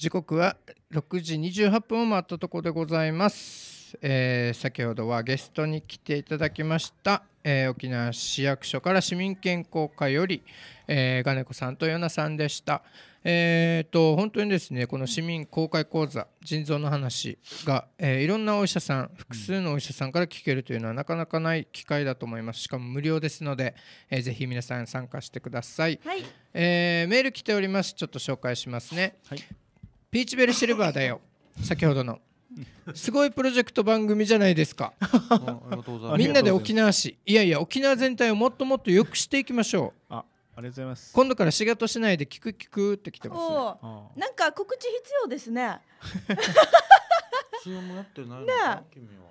時刻は6時28分を回ったところでございます、えー、先ほどはゲストに来ていただきました、えー、沖縄市役所から市民健康課より、えー、金子さんとヨナさんでしたえーと本当にですねこの市民公開講座腎臓の話が、えー、いろんなお医者さん複数のお医者さんから聞けるというのはなかなかない機会だと思いますしかも無料ですので、えー、ぜひ皆さん参加してください、はい、えー、メール来ておりますちょっと紹介しますね、はいピーチベルシルバーだよ先ほどのすごいプロジェクト番組じゃないですか みんなで沖縄市いやいや沖縄全体をもっともっと良くしていきましょうあありがとうございます今度から滋賀都市内で聞く聞くって来てますね、なんか告知必要ですね ってね、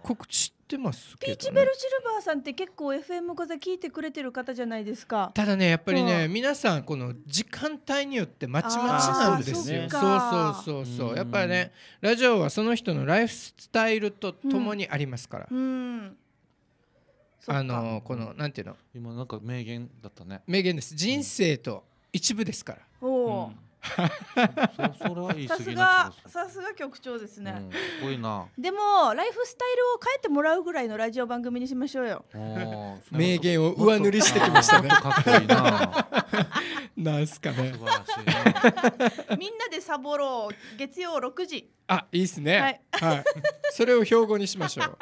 告知ってますけど、ね、ピーチベルシルバーさんって結構 FM 座聞いてくれてる方じゃないですかただねやっぱりね、うん、皆さんこの時間帯によってまちまちなんですよそうそうそうそうやっぱりねラジオはその人のライフスタイルとともにありますから、うん、うんあのこのなんていうの今なんか名言だったね名言です人生と一部ですから、うん、おお、うんそ それはいさすがさすが局長ですね、うん、すでもライフスタイルを変えてもらうぐらいのラジオ番組にしましょうよ 名言を上塗りしてきましたね かっこいいななんすかねみんなでサボろう月曜六時あいいっすね、はい、はい、それを標語にしましょう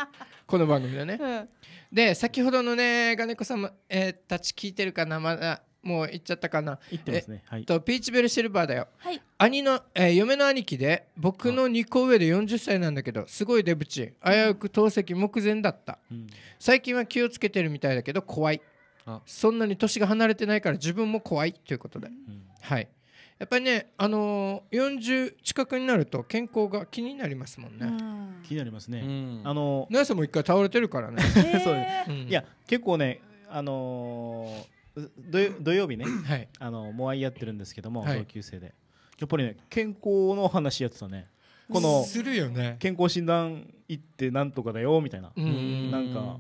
この番組だね、うん、で先ほどのね金子さんも、えー、たち聞いてるかなまだもう行っちゃったかな。ってますね。はい。とピーチベルシルバーだよ。はい。兄の、えー、嫁の兄貴で僕の2個上で40歳なんだけどすごいデブチ危うく透析目前だった、うん、最近は気をつけてるみたいだけど怖いそんなに年が離れてないから自分も怖いということで、うん、はいやっぱりね、あのー、40近くになると健康が気になりますもんね。ん気になりますね。うん、あのー、ナさんも一回倒れてるからね。そうです。いや結構ね、あのー土曜日ね、はい、あのモアイやってるんですけども、はい、同級生でやっぱりね健康の話やってたねこのするよね健康診断行ってなんとかだよみたいななんか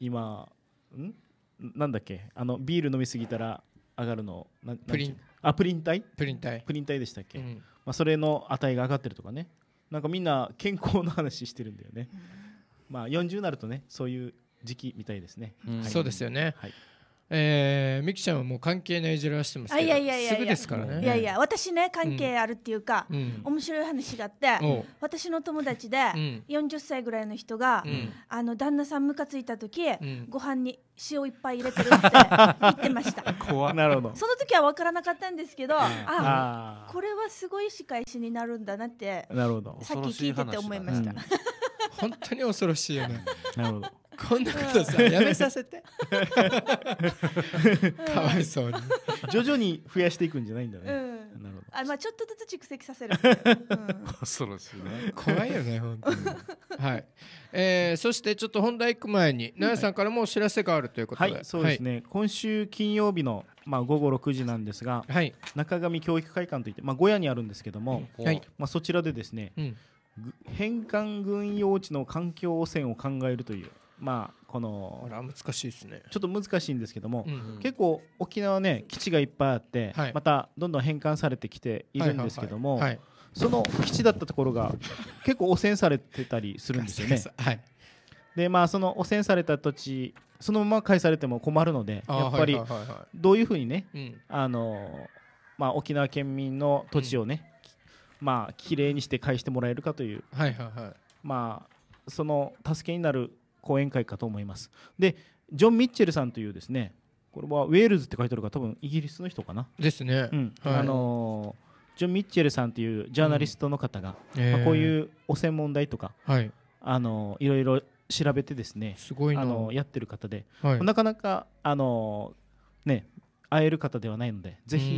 今んなんだっけあのビール飲みすぎたら上がるのプリンあプリン体プリン体プリン体でしたっけ、うん、まあ、それの値が上がってるとかねなんかみんな健康の話してるんだよね、まあ40になるとねそういう時期みたいですね、うんはい、そうですよね、はいえー、ちゃんはもう関係ないじらしてますけどいやいやいやすぐですからねいやいや私ね関係あるっていうか、うん、面白い話があって、私の友達で40歳ぐらいの人が、うん、あの旦那さんムカついた時、うん、ご飯に塩いっぱい入れてるって 言ってました怖なるほどその時は分からなかったんですけど、ああこれはすごい仕返しになるんだなってなるほどさっき聞いてて思いました、本当に恐ろしいよねなるほどこんなことさやめさせて かわいそうに徐々に増やしていくんじゃないんだね、うん、なるほどあまあちょっとずつ蓄積させる、うん、恐ろしいね怖いよね本当にはい、えー、そしてちょっと本題行く前に奈々、さんからもお知らせがあるということで、はい、そうですね、はい、今週金曜日のまあ、午後6時なんですが、はい、中上教育会館といって、まあ、小屋にあるんですけども、はい、まあ、そちらでですね、うん、返還軍用地の環境汚染を考えるというまあこのあら難しいですねちょっと難しいんですけども、うんうん、結構沖縄ね基地がいっぱいあって、はい、またどんどん返還されてきているんですけども、はいはいはいその基地だったところが 結構汚染されてたりするんですよね。はい、でまあその汚染された土地そのまま返されても困るのでやっぱりどういうふうにね、うん、あのまあ、沖縄県民の土地をね、うん、まあ綺麗にして返してもらえるかという、はいはいはい、まあその助けになる講演会かと思います。でジョン・ミッチェルさんというですねこれはウェールズって書いてあるから多分イギリスの人かな。ですね。うん、はい、あのジョン・ミッチェルさんというジャーナリストの方が、うんえー、まあ、こういう汚染問題とか、はい、あのいろいろ調べてですねすごいあのやってる方で、はい、なかなかあの、ね、会える方ではないのでぜひ、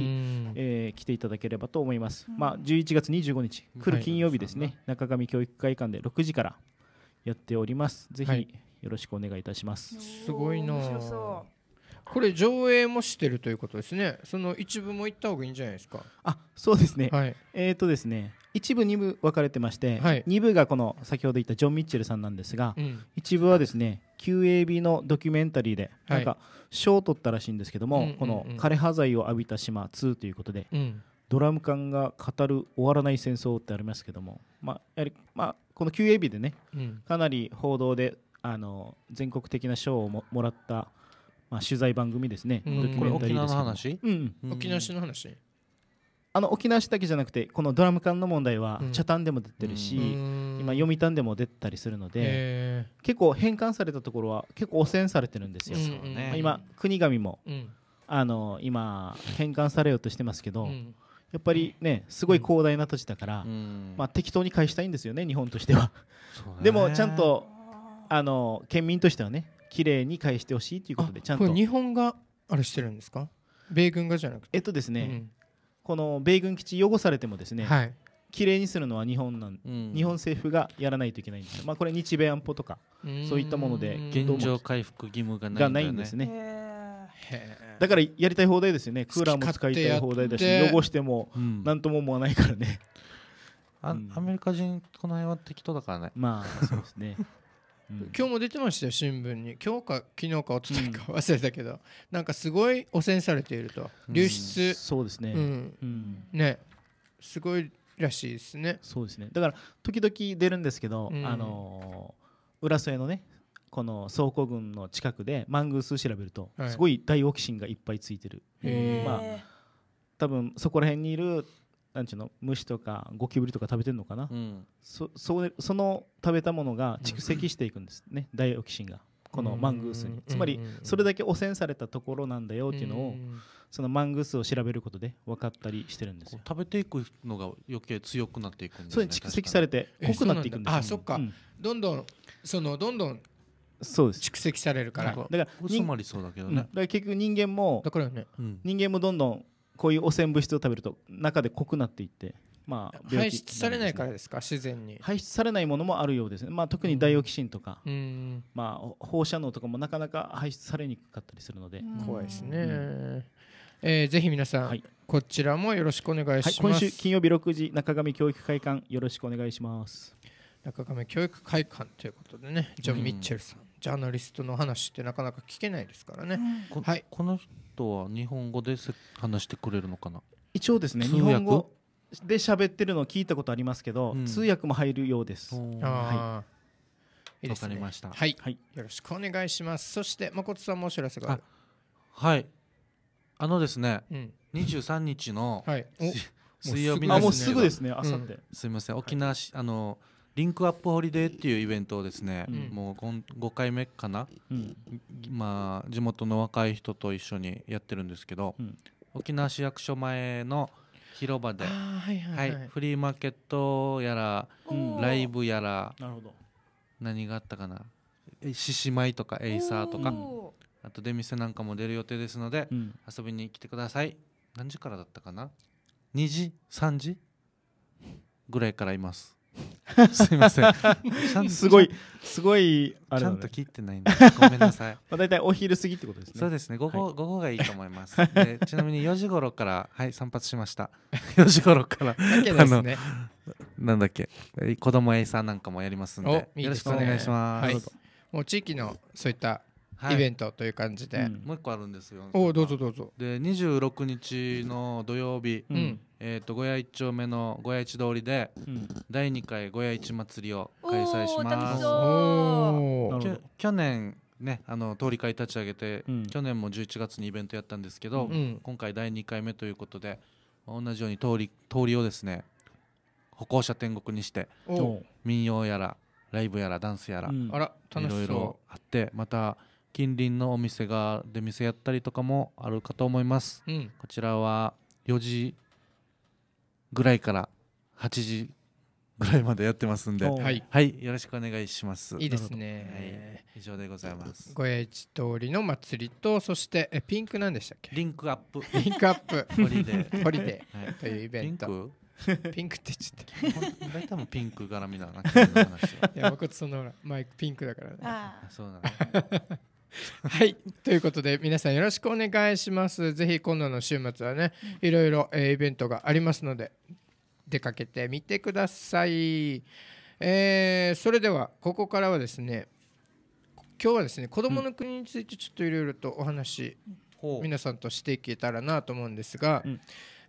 えー、来ていただければと思います、まあ、11月25日来る金曜日ですね、中上教育会館で6時からやっております。ぜひよろしくお願いいたします。はい、すごいな。これ上映もしてるということですね。その一部も行った方がいいんじゃないですか。あ、そうですね。はい、えっ、ー、とですね、一部二部分かれてまして、はい、二部がこの先ほど言ったジョン・ミッチェルさんなんですが、うん、一部はですね、QAB のドキュメンタリーで、なんか賞を取ったらしいんですけども、この枯葉剤を浴びた島2ということで、うん、ドラム缶が語る終わらない戦争ってありますけども、まあ、やはり、まあ、この QAB でね、うん、かなり報道であの全国的な賞をももらった、まあ、取材番組ですね、うん、ドキうんうん、沖縄市の話あの沖縄市だけじゃなくてこのドラム缶の問題は茶炭でも出てるし、うん、今読谷でも出たりするので結構返還されたところは結構汚染されてるんですよ、ね、今国神も、あの今返還されようとしてますけど、やっぱりねすごい広大な土地だから、うん、まあ、適当に返したいんですよね日本としては、でもちゃんとあの県民としてはね綺麗に返してほしいということでちゃんと日本があれしてるんですか米軍がじゃなくてえっとですね、うん、この米軍基地汚されてもですね、はい、綺麗にするのは日本なん、うん、日本政府がやらないといけないんです、まあ、これ日米安保とかそういったもので現状回復義務がないん、ですねだからやりたい放題ですよねクーラーも使いたい放題だし汚しても何とも思わないからね、あアメリカ人この辺は適当だからねまあそうですね うん、今日も出てましたよ新聞に今日か昨日かおとといか忘れたけど、うん、なんかすごい汚染されていると、うん、流出、そうですね、うんねすごいらしいですねそうですねだから時々出るんですけど、あの浦添のねこの倉庫群の近くでマングース調べるとすごいダイオキシンがいっぱいついてる、まあ多分そこら辺にいるなんちゅうの虫とかゴキブリとか食べてるのかな、うん、そそその食べたものが蓄積していくんですね、ダイオキシンがこのマングースにつまりそれだけ汚染されたところなんだよっていうのをそのマングースを調べることで分かったりしてるんです食べていくのが余計強くなっていくんです、ね、蓄積されて濃くなっていくんですか、どんどんそのどんどんそうです蓄積されるからだから収まりそうだけどね、だから結局人間もだからね、人間もどんどんこういう汚染物質を食べると中で濃くなっていって、まあ、排出されないからですか自然に排出されないものもあるようですね、まあ、特にダイオキシンとか、うん、まあ、放射能とかもなかなか排出されにくかったりするので怖いですね、うん、えー、ぜひ皆さん、はい、こちらもよろしくお願いします、はい、今週金曜日6時中上教育会館よろしくお願いします中上教育会館ということでねジョン・ミッチェルさん、うんジャーナリストの話ってなかなか聞けないですからね、うん、はい、この人は日本語で話してくれるのかな一応ですね日本語で喋ってるのを聞いたことありますけど、うん、通訳も入るようです。はいいいでました、はい、よろしくお願いします。そして誠さんもお知らせがはい。あのですね、二十三日の、はい、水曜日の、ね、もうすぐですね、あさって。すみません、沖縄市、はい、あのリンクアップホリデーっていうイベントをですね、うん、もう 5, 回目かな、うん、まあ、地元の若い人と一緒にやってるんですけど、うん、沖縄市役所前の広場で、はいはいはい、フリーマーケットやら、ライブやら何があったかな獅子舞とかエイサーとかあと出店なんかも出る予定ですので、遊びに来てください何時からだったかな2時3時ぐらいからいます すいません。ちゃんとすごい、すごい、あちゃんと切ってないんで、ごめんなさい。まあ、大体お昼過ぎってことですね。そうですね、午後、午後がいいと思います。ちなみに4時頃から、はい、散髪しました。4時頃から、だけどなんだっけ、子供エイサーなんかもやりますんで、おいいよろしくお願いします。はいもう地域のそういったイベントという感じで、うん、もう一個あるんですよおどうぞどうぞで26日の土曜日、うん、えー、と小屋一丁目の小屋一通りで、うん、第2回小屋一祭りを開催しますお去年ね、あの通り会立ち上げて、去年も11月にイベントやったんですけど、今回第2回目ということで同じように通り通りをですね歩行者天国にして民謡やらライブやらダンスやら、うん、いろいろあってまた近隣のお店が出店やったりとかもあるかと思います、うん、こちらは4時ぐらいから8時ぐらいまでやってますんで、はい、はい、よろしくお願いします。いいですね。はい、以上でございます。ご栄一通りの祭りと、そしてえピンクなんでしたっけ？リンクアップ。リンクアップ。ホリデー。ホリデーというイベント。ピンク？ピンクってちょっと。大体もピンク絡みだな。いや僕そのマイクピンクだから、ね。ああ、そうなの。はいということで皆さんよろしくお願いしますぜひ今度の週末はねいろいろ、えー、イベントがありますので出かけてみてください、えー、それではここからはですね今日はですね子どもの国についてちょっといろいろとお話、うん、皆さんとしていけたらなと思うんですが、うん、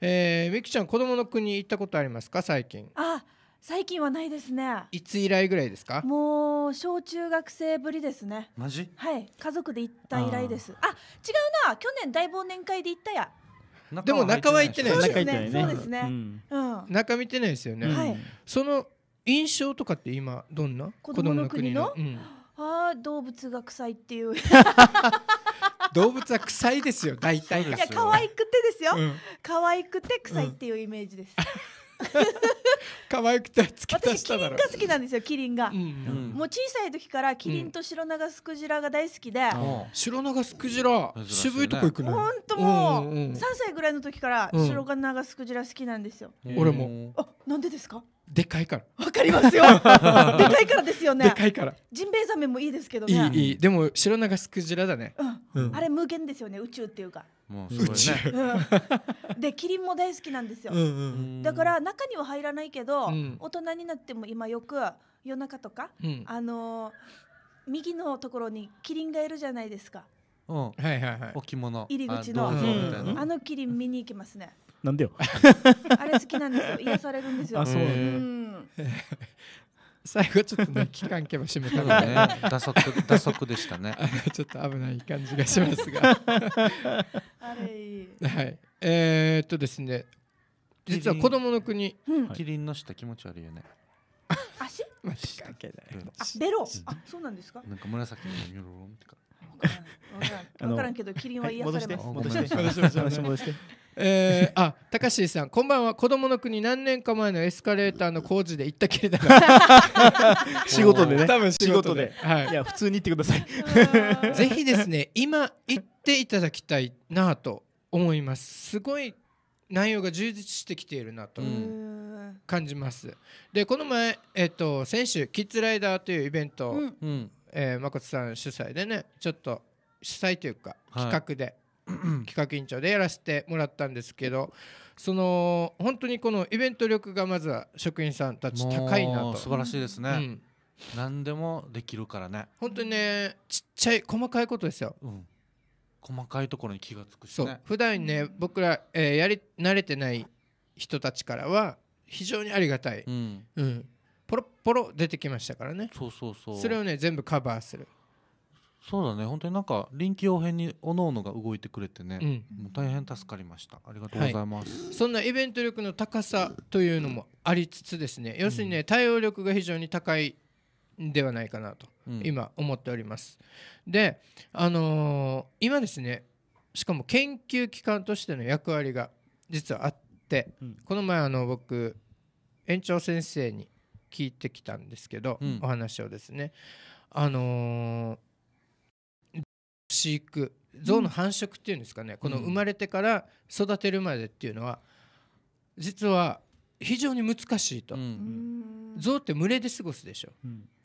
えー、みきちゃん子どもの国行ったことありますか最近あ最近はないですねいつ以来ぐらいですかもう小中学生ぶりですねマジはい家族で行った以来ですあ違うな去年大忘年会で行ったやでも中は行ってないですよねそうですね、うん中見てないですよね、はい、その印象とかって今どんな子供の国のあ動物が臭いっていう 動物は臭いですよ大体いや可愛くてですよ、うん、可愛くて臭いっていうイメージです、うん 可愛くて付け足しただろ私キリンが好きなんですよキリンが、うんうん、もう小さい時からキリンとシロナガスクジラが大好きで、うん、ナガスクジラ、ね、渋いとこ行くのほんともう3歳ぐらいの時からシロナガスクジラ好きなんですよ、俺もあなんでですかでかいから。わかりますよ。でかいからですよね。でかいから。ジンベエザメもいいですけどね。いいいい。でも白長スクジラだね。うん。あれ無限ですよね。宇宙っていうか。もう宇宙。でキリンも大好きなんですよ。だから中には入らないけど、大人になっても今よく夜中とか、あの右のところにキリンがいるじゃないですか。うん。はいはいはい。置物。入り口の、あのキリン見に行きますね。なんでよあれ好きなんですよ癒されるんですよあそう最後ちょっとね期間けばしめたので、ね、打足打足でしたねちょっと危ない感じがしますがあれいいはいえー、っとですね実は子供の国、うん、キリンの下気持ち悪いよね足 仕あベロあそうなんですかなんか紫のニロロンってか分からんけどキリンは癒されます、戻して戻して戻して戻して えー、あ、たかしさん、こんばんは。子供の国何年か前のエスカレーターの工事で行ったけれど。仕事でね。多分仕事で。はい。いや、普通に行ってください。ぜひですね、今行っていただきたいなと思います。すごい内容が充実してきているなと感じます。で、この前、えっ、ー、と、先週、キッズライダーというイベント、うん、えー、誠さん主催でね、ちょっと主催というか、企画で、はい企画委員長でやらせてもらったんですけどその本当にこのイベント力がまずは職員さんたち高いなと素晴らしいですね、うん、何でもできるからね本当にねちっちゃい細かいことですよ、うん、細かいところに気がつくしね普段ね僕ら、えー、やり慣れてない人たちからは非常にありがたい、うん、うん、ポロポロ出てきましたからねそうそうそうそれをね全部カバーするそうだね本当になんか臨機応変に各々が動いてくれてね、うん、もう大変助かりましたありがとうございます、はい、そんなイベント力の高さというのもありつつですね、うん、要するにね対応力が非常に高いんではないかなと、今思っておりますであのー、今ですねしかも研究機関としての役割が実はあって、この前あの僕園長先生に聞いてきたんですけど、お話をですねあのー飼育象の繁殖っていうんですかね、うん、この生まれてから育てるまでっていうのは実は非常に難しいと、うん、象って群れで過ごすでしょ、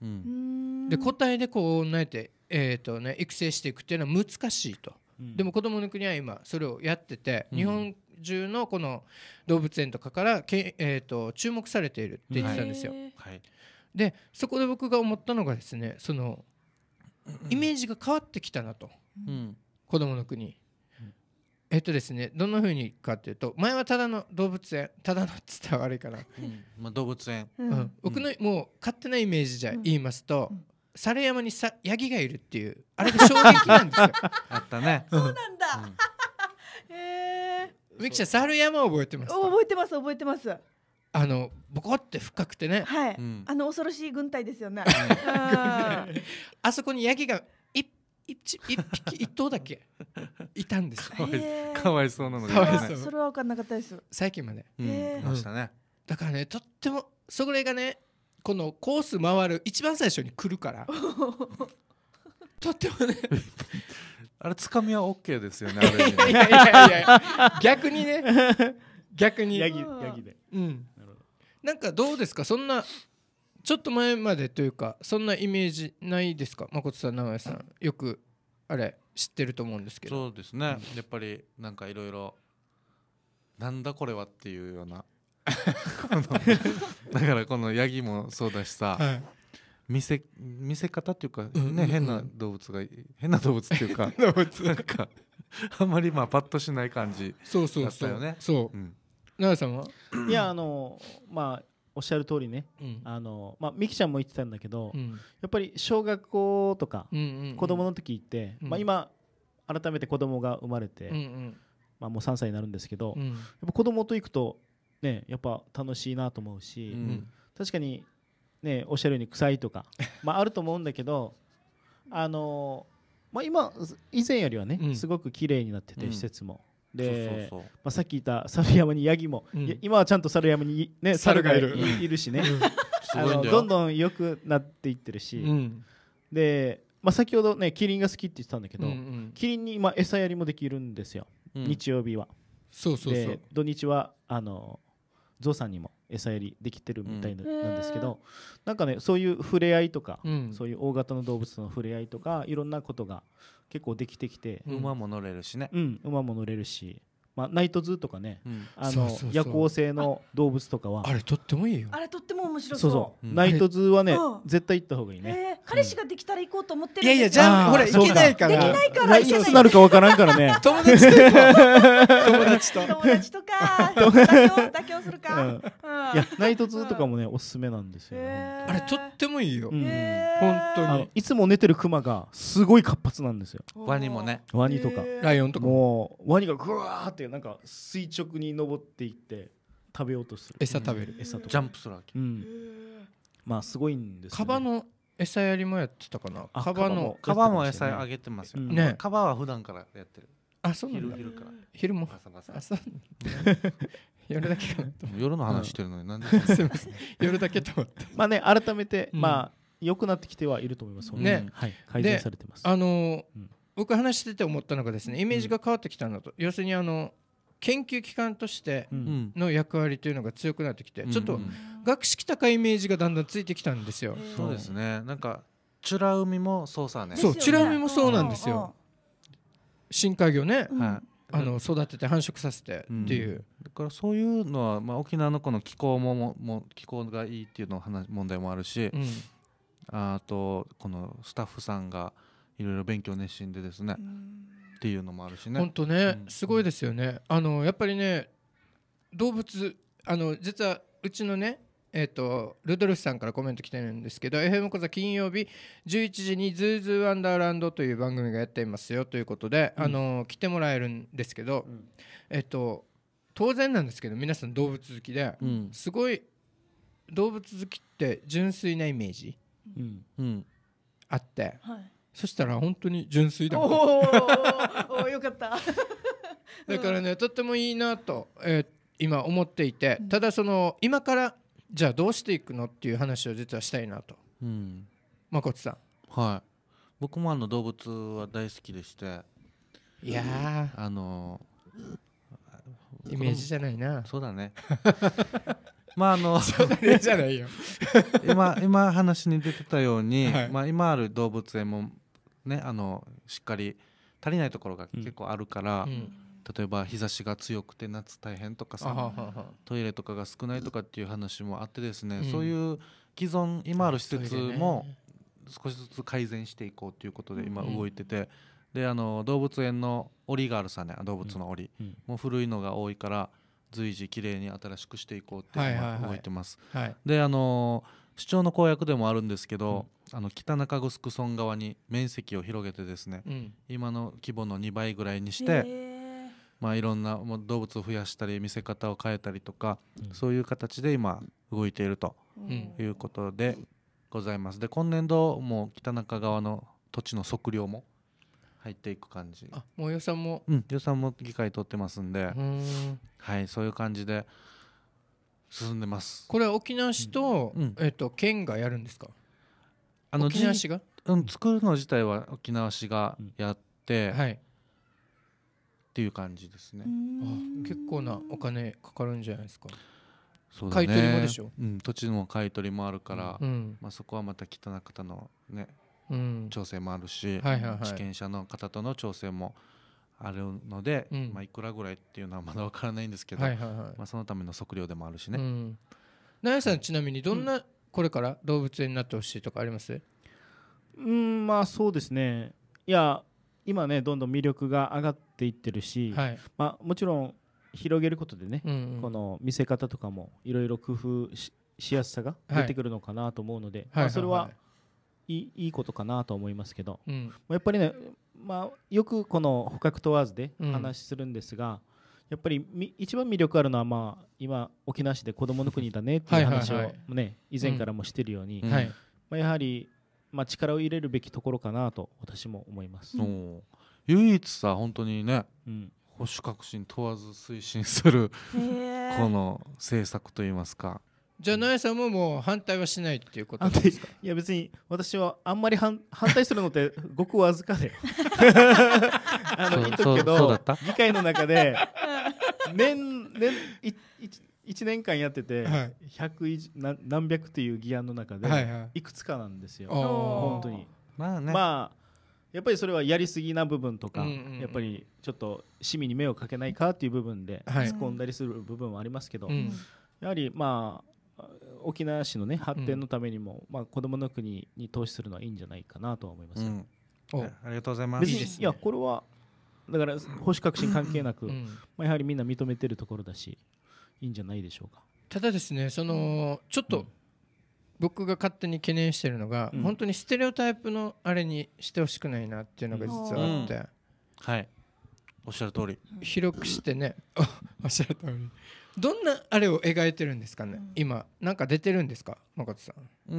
うん、で個体でこうえて、えーとね、育成していくっていうのは難しいと、でも子どもの国は今それをやってて日本中のこの動物園とかからけ、えーと、注目されているって言ってたんですよ。はい、でそこで僕が思ったのがですねそのイメージが変わってきたなと。うん、子供の国、うん、えっとですねどんなうにかっていうと前はただの動物園ただのっつったら悪いから、うんまあ、動物園、うん僕のもう勝手なイメージじゃ言いますと、猿山にさヤギがいるっていうあれが衝撃なんですよ あったねそうなんだ、うん、へえ美樹ちゃん猿山を覚えてます覚えてます覚えてますあのボコって深くてね、はい、うん、あの恐ろしい軍隊ですよね。あそこにヤギが一一匹一頭だけいたんですよ。かわいそうなのかわいそうそれは分かんなかったです最近まで。うんましたねだからねとってもそれがねこのコース回る一番最初に来るから とってもねあれつかみはオッケーですよねあれい逆にね逆に、ヤギヤギでうん、なるほどなんかどうですかそんなちょっと前までというかそんなイメージないですか誠さん古屋さんよくあれ知ってると思うんですけどそうですね、やっぱりなんかいろいろなんだこれはっていうような だからこのヤギもそうだしさ、はい、見せ見せ方っていうか、ね、うんうんうん、変な動物が変な動物っていうか 動物なんかあんまりまあパッとしない感じだったよね。そうそうそうう、うん、奈良さんはいやあのまあおっしゃる通りね、うん、あのまあ、美樹ちゃんも言ってたんだけど、うん、やっぱり小学校とか子供の時って、まあ、今改めて子供が生まれて、うんうん、まあ、もう3歳になるんですけど、うん、やっぱ子供と行くと、ね、やっぱ楽しいなと思うし、うん、確かに、ね、おっしゃるように臭いとか、まあ、あると思うんだけどあの、まあ今、今以前よりはね、すごく綺麗になってて、施設も。でまあ、さっき言った猿山にヤギも、うん、今はちゃんと猿山に、ね、猿がいるいるしね、あのどんどん良くなっていってるし、で、まあ、先ほどねキリンが好きって言ってたんだけど、うんうん、キリンに今餌やりもできるんですよ、日曜日は。そうそうそう土日はあのゾウさんにも餌やりできてるみたいな,、ん、ですけど、うん、なんかねそういう触れ合いとか、うん、そういう大型の動物との触れ合いとかいろんなことが結構できてきて馬も乗れるしね、うん、馬も乗れるしまあ、ナイトズーとかね、うん、あの夜行性の動物とかはあれとってもいいよあれとっても面白そうそうナイトズーはね、絶対行った方がいいね、彼氏ができたら行こうと思ってるいやいやじゃあほら行けないからできないからいつなるかわからんからね 友達と 友達と友達とか 妥協妥協するか、うん、いやナイトズーとかもねおすすめなんですよ、あれとってもいいよ、本当にいつも寝てるクマがすごい活発なんですよワニもねワニとかライオンとかもうワニがぐわーってなんか垂直に登っていって食べようとする餌食べる、うん、餌とジャンプするわけ、うん、まあすごいんです、ね、カバの餌やりもやってたかなカバのカバも餌あげてますよ、ね、ねカバは普段からやってるあそうなんだ昼から昼も朝朝あ 夜だけかな夜の話してるのに何で すみません夜だけと思って まあね改めて、まあ良くなってきてはいると思いますね、はい、改善されてますあのーうん僕話してて思ったのがですねイメージが変わってきたんだと、要するにあの研究機関としての役割というのが強くなってきて、ちょっと学識高いイメージがだんだんついてきたんですよ。そうですねなんかチュラ海もそうさねそうチュラ海もそうなんですよ深海魚ね、はい、あの育てて繁殖させてっていう、うん、だからそういうのは、まあ、沖縄のこの気候ももも気候がいいっていうの話問題もあるし、うん、あとこのスタッフさんがいろいろ勉強熱心でですね、っていうのもあるしね。本当ね、すごいですよね。あのやっぱりね動物あの実はうちのねえーと、ルドルフさんからコメント来てるんですけど FM 小座金曜日11時に「ズーズーワンダーランド」という番組がやっていますよということで、うん、あの来てもらえるんですけど、うん、えーと、当然なんですけど皆さん動物好きで、うん、すごい動物好きって純粋なイメージ、あって、はい、そしたら本当に純粋だおおよかった だからねとってもいいなと、えー、今思っていて、ただその今からじゃあどうしていくのっていう話を実はしたいなと、うん、誠さんはい僕もあの動物は大好きでしていやあのー、イメージじゃないなそうだね まああの 今今話に出てたように、はい、まあ、今ある動物園もねあのしっかり足りないところが結構あるから、うん、例えば日差しが強くて夏大変とかさトイレとかが少ないとかっていう話もあってですね、うん、そういう既存今ある施設も少しずつ改善していこうということで今動いてて、であの動物園の檻があるさね動物の檻、もう古いのが多いから。随時きれいに新しくしていこうっていうのは動いてます。はい、であの市長の公約でもあるんですけど、うん、あの北中城村側に面積を広げてですね、うん、今の規模の2倍ぐらいにして。まあ、いろんな動物を増やしたり見せ方を変えたりとか、うん、そういう形で今動いているということでございます。で今年度も北中側の土地の測量も入っていく感じあもう予算も、うん、予算も議会取ってますんではいそういう感じで進んでますこれは沖縄市とうん、えーと、県がやるんですかあの沖縄市が、うん、作るの自体は沖縄市がやって、はい、っていう感じですねあ結構なお金かかるんじゃないですかそう、ね、買い取りもでしょ、うん、土地の買い取りもあるから、うん、まあ、そこはまた北中田のね調整もあるし、試験者の方との調整もあるので、うん、まあ、いくらぐらいっていうのはまだ分からないんですけど、はいはいはい、まあ、そのための測量でもあるしね。な、う、や、ん、さんちなみにどんな、これから動物園になってほしいとかありますうんまあそうですねいや今ねどんどん魅力が上がっていってるし、はい、まあ、もちろん広げることでね、うんうん、この見せ方とかもいろいろ工夫しやすさが出てくるのかなと思うので、はいまあ、それは、はいはいはいいいいことかなと思いますけど、うん、やっぱりね、まあ、よくこの捕獲問わずで話するんですが、うん、やっぱり一番魅力あるのは、まあ、今沖縄市で子どもの国だねっていう 話をね、ねはい、以前からもしてるように、うん、まあ、やはり、まあ、力を入れるべきところかなと私も思います。唯一さ本当にね、うん、保守革新問わず推進するこの政策といいますかじゃあ、ナエさんももう反対はしないっていうことですかいや、別に私はあんまり反反対するのってごくわずかで。あの、言っとくけど、議会の中で、年、年、いい1年間やってて、はい、何何百という議案の中で、いくつかなんですよ、はいはい、本当に。まあね、まあやっぱりそれはやりすぎな部分とか、うんうん、やっぱりちょっと市民に目をかけないかっていう部分で突っ込んだりする部分はありますけど、はい、やはりまあ沖縄市のね発展のためにも、うん、まあ、子どもの国に投資するのはいいんじゃないかなとは思います、うん、ありがとうございます。いいすね、いやこれはだから保守革新関係なく、うん、まあ、やはりみんな認めてるところだしいいんじゃないでしょうか。ただですねそのちょっと、僕が勝手に懸念してるのが、本当にステレオタイプのあれにしてほしくないなっていうのが実はあって、はいおっしゃる通り広くしてねおっしゃる通りどんなあれを描いてるんですかね、今なんか出てるんですか誠さんう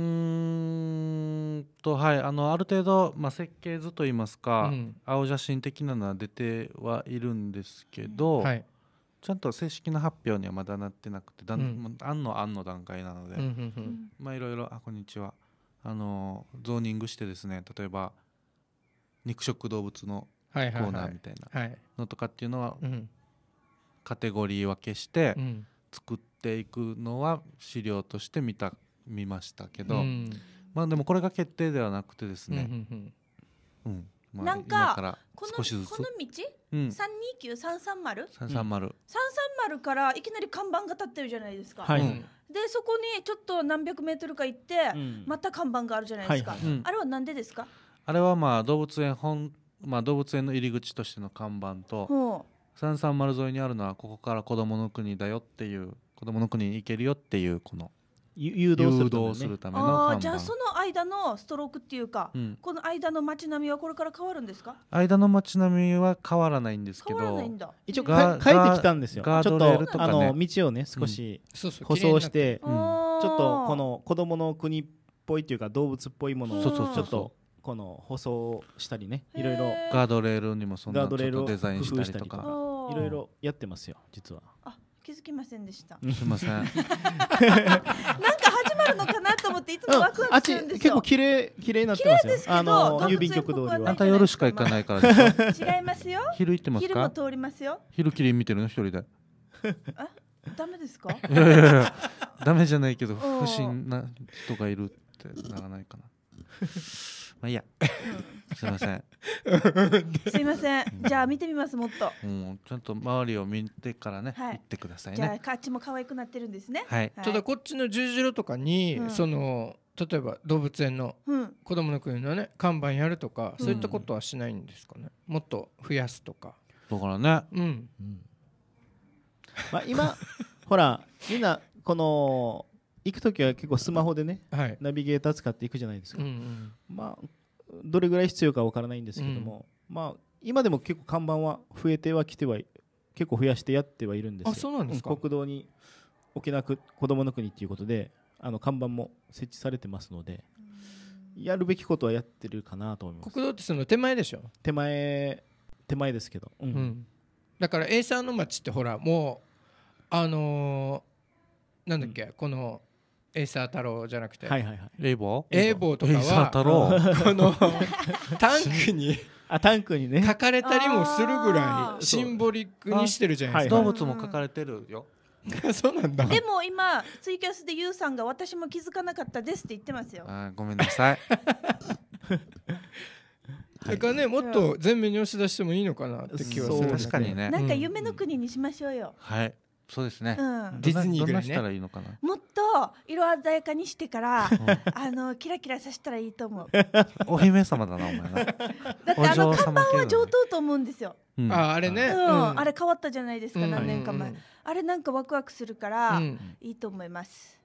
んとはいあのある程度、まあ、設計図といいますか、うん、青写真的なのは出てはいるんですけど、うんはい、ちゃんと正式な発表にはまだなってなくてだん、うん、案の案の段階なので、うん、まあいろいろ「あこんにちは」あのゾーニングしてですね例えば肉食動物のコーナーみたいなのとかっていうのは、はいはいはいカテゴリー分けして作っていくのは資料として見た見ましたけど、まあでもこれが決定ではなくてですね、うんなんかこのこの道、うん、329330、330、330からいきなり看板が立ってるじゃないですか、はい、でそこにちょっと何百メートルか行って、うん、また看板があるじゃないですか、はいはい、あれは何でですかあれはまあ動物園本、まあ、動物園の入り口としての看板と、三三丸沿いにあるのはここから子どもの国だよっていう子どもの国に行けるよっていうこの誘導するための、あじゃあその間のストロークっていうか、うん、この間の街並みはこれから変わるんですか間の街並みは変わらないんですけど一応変えてきたんですよ、ね、ちょっとあの道をね少し舗装して、うん、ちょっとこの子どもの国っぽいっていうか動物っぽいものをちょっとこの舗装したりねいろいろガードレールにもそんなちょっとデザインしたりとか。いろいろやってますよ実はあ気づきませんでしたすいません なんか始まるのかなと思っていつもワクワクするんですよ、うん、結構綺麗綺麗になってますよあの郵便局通りはあた夜しか行かないから違いますよ昼行ってますか昼も通りますよ昼きり見てるの一人であダメですかいやいやいやダメじゃないけど不審な人がいるってならないかなまあいいや、すいません すいませんじゃあ見てみますもっとうん、ちゃんと周りを見てからね、い行ってくださいじゃねああっちも可愛くなってるんですねはいただこっちの十字路とかに、その例えば動物園のうん子供の国のね看板やるとか、そういったことはしないんですかねもっと増やすとかだからね、うんまあ、今ほらみんなこの行く時は結構スマホでね、はい、ナビゲーター使っていくじゃないですか、うんうん、まあ、どれぐらい必要か分からないんですけども、うん、まあ、今でも結構看板は増えてはきては結構増やしてやってはいるんですあそうなんですか、国道に沖縄区こどもの国っていうことであの看板も設置されてますのでやるべきことはやってるかなと思います国道ってその手前でしょ手前手前ですけど、うん、うん、だから A さんの町ってほらもうあのー、なんだっけ、このエイサー太郎じゃなくて、はいはいはい、レイボーエイボーとかはエイサー太郎この タンクにあタンクにね書かれたりもするぐらいシンボリックにしてるじゃないですか、はいはい、動物も書かれてるよ そうなんだでも今ツイキャスでユウさんが私も気づかなかったですって言ってますよあごめんなさい だからね、はい、もっと全面に押し出してもいいのかなって気はする、ね、確かにねなんか夢の国にしましょうよ、うん、はいそうですね、ディズニーぐらい、したらいいのかなもっと色鮮やかにしてからあのキラキラさせたらいいと思う お姫様だなお前だってあの看板は上等と思うんですよ、ああれね、うん、あれ変わったじゃないですか、何年か前、あれなんかワクワクするから、いいと思います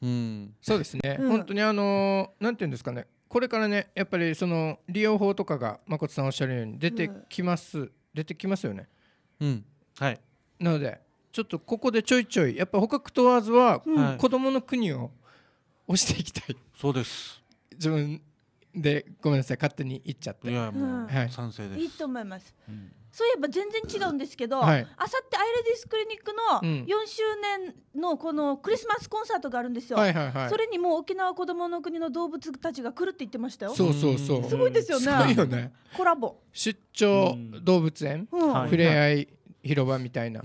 うん、そうですね、本当にあのなんていうんですかねこれからねやっぱりその利用法とかが誠さんおっしゃるように出てきます、出てきますよねうんはいなのでちょっとここでちょいちょいやっぱ捕獲問わずは、うん、子どもの国を推していきたいそうです自分でごめんなさい勝手に言っちゃっていやもう、はい、賛成ですいいと思います、うん、そういえば全然違うんですけど、あさってアイレディスクリニックの4周年のこのクリスマスコンサートがあるんですよ、はいはいはい、それにもう沖縄こどもの国の動物たちが来るって言ってましたよそうそうそうすごいですよね、すごいよねコラボ出張動物園、ふれあい広場みたいな、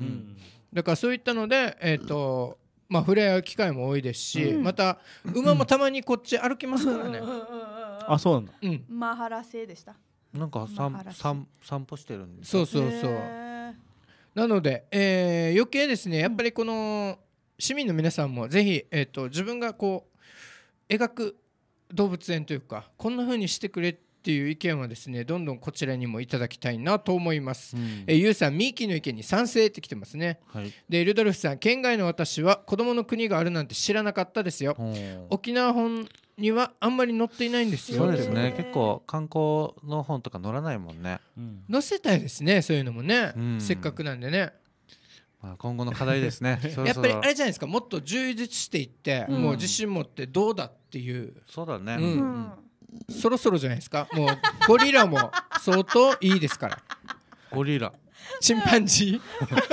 だからそういったので、えーとまあ、触れ合う機会も多いですし、うんまた馬もたまにこっち歩きますからね。あそうなんだうん、マハラ製でした。なんかさんさん散歩してるんですそうそうそう。なので、えー余計ですねやっぱりこの市民の皆さんもぜひ、えー、と自分がこう描く動物園というかこんなふうにしてくれっていう意見はですねどんどんこちらにもいただきたいなと思います、うん、えゆうさんミーキーの意見に賛成ってきてますね、はい、でルドルフさん県外の私は子供の国があるなんて知らなかったですよ沖縄本にはあんまり載っていないんですよそうですね結構観光の本とか載らないもんね、うん、載せたいですねそういうのもね、うん、せっかくなんでね今後の課題ですね やっぱりあれじゃないですかもっと充実していって、うん、もう自信持ってどうだっていうそうだね、うん、うんそろそろじゃないですかもうゴリラも相当いいですからゴリラチンパンジーなんでこ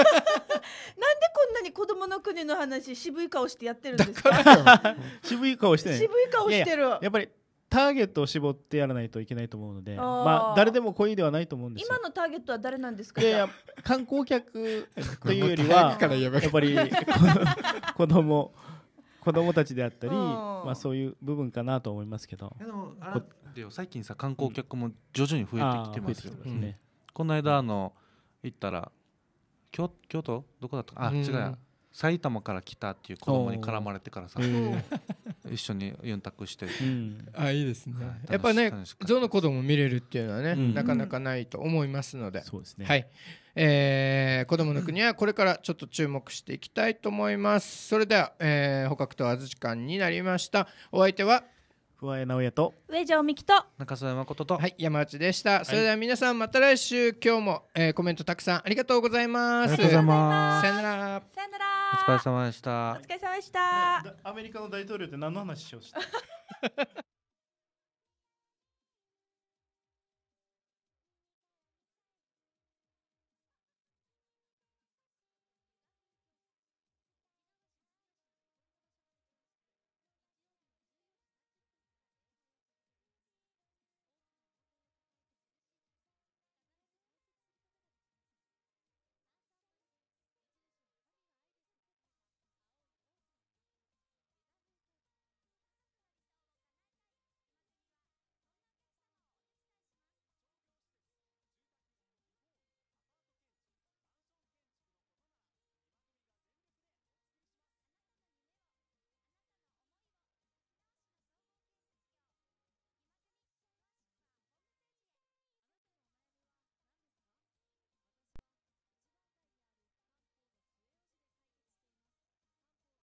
んなに子供の国の話渋い顔してやってるんですか渋い顔してない渋い顔してるやっぱりターゲットを絞ってやらないといけないと思うのでまあ誰でも恋ではないと思うんです今のターゲットは誰なんですかいやいや観光客というよりは やっぱり子供子供たちであったり、まあ、そういう部分かなと思いますけどでもあれ最近さ観光客も徐々に増えてきてますよ、ねこの間あの行ったら京京都どこだったかあ、違う埼玉から来たっていう子供に絡まれてからさ、一緒に四択して、うん、あいいですね、はい、やっぱねゾの子供見れるっていうのはね、うん、なかなかないと思いますので、そうですねはいえー、子供の国はこれからちょっと注目していきたいと思いますそれでは、えー、捕獲とあず時間になりましたお相手は不破直也と上条美希と中澤誠とはい山内でした、それでは皆さんまた来週今日も、えー、コメントたくさんありがとうございますありがとうございますさよならさよならお疲れ様でしたお疲れ様でしたアメリカの大統領って何の話をした